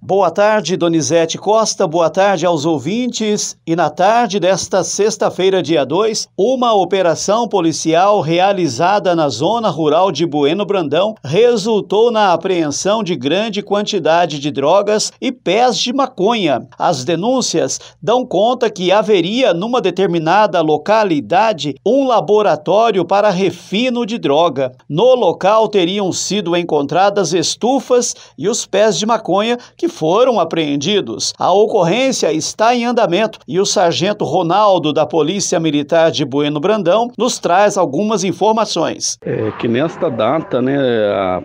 Boa tarde, Donizete Costa. Boa tarde aos ouvintes. E na tarde desta sexta-feira, dia 2, uma operação policial realizada na zona rural de Bueno Brandão resultou na apreensão de grande quantidade de drogas e pés de maconha. As denúncias dão conta que haveria numa determinada localidade um laboratório para refino de droga. No local teriam sido encontradas estufas e os pés de maconha que que foram apreendidos. A ocorrência está em andamento e o sargento Ronaldo, da Polícia Militar de Bueno Brandão, nos traz algumas informações. É que nesta data, né, a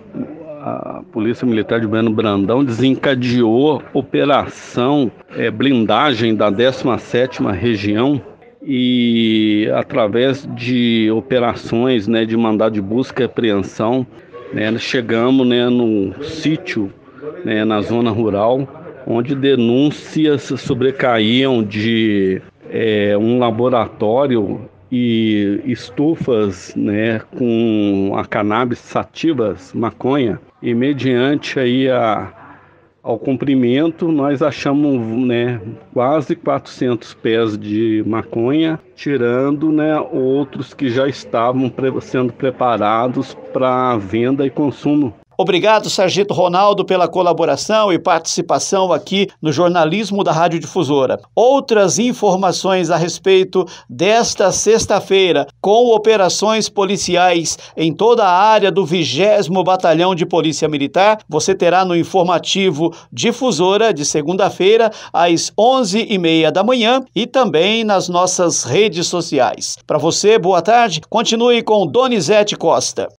a Polícia Militar de Bueno Brandão desencadeou operação é, blindagem da 17 região e através de operações né, de mandado de busca e apreensão né, chegamos né, no sítio né, na zona rural, onde denúncias sobrecaíam de é, um laboratório e estufas né, com a cannabis sativas, maconha, e mediante aí a, ao comprimento, nós achamos né, quase 400 pés de maconha, tirando né, outros que já estavam sendo preparados para venda e consumo Obrigado, Sargento Ronaldo, pela colaboração e participação aqui no jornalismo da Rádio Difusora. Outras informações a respeito desta sexta-feira, com operações policiais em toda a área do 20 Batalhão de Polícia Militar, você terá no informativo Difusora de segunda-feira às 11h30 da manhã e também nas nossas redes sociais. Para você, boa tarde. Continue com Donizete Costa.